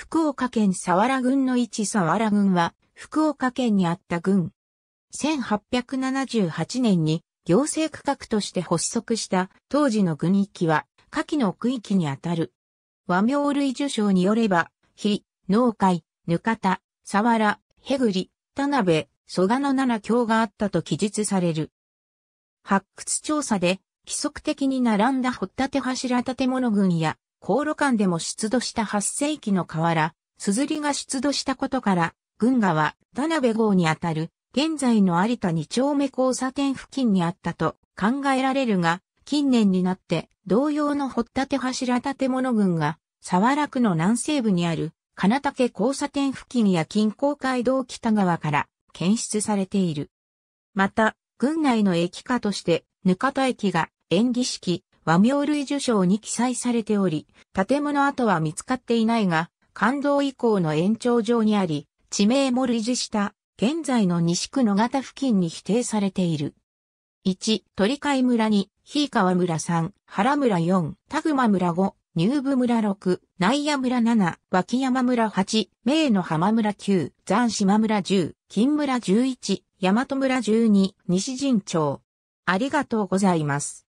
福岡県佐原郡の一佐原郡は、福岡県にあった郡。1878年に行政区画として発足した当時の郡域は、下記の区域にあたる。和名類受賞によれば、日、農会、ぬかた、佐原、へぐり、田辺、蘇我の七郷があったと記述される。発掘調査で、規則的に並んだ掘立柱建物群や航路間でも出土した8世紀の河原、硯が出土したことから、群馬は田辺号にあたる、現在の有田二丁目交差点付近にあったと考えられるが、近年になって同様の掘立柱建物群が、沢楽の南西部にある、金竹交差点付近や近郊街道北側から検出されている。また、群内の駅化として、ぬかた駅が演技式、和名類受賞に記載されており、建物跡は見つかっていないが、感動以降の延長上にあり、地名も類似した、現在の西区野方付近に否定されている。1、鳥海村2、か川村3、原村4、田熊村5、入部村6、内野村7、脇山村8、名の浜村9、残島村10、金村11、大和村12、西陣町。ありがとうございます。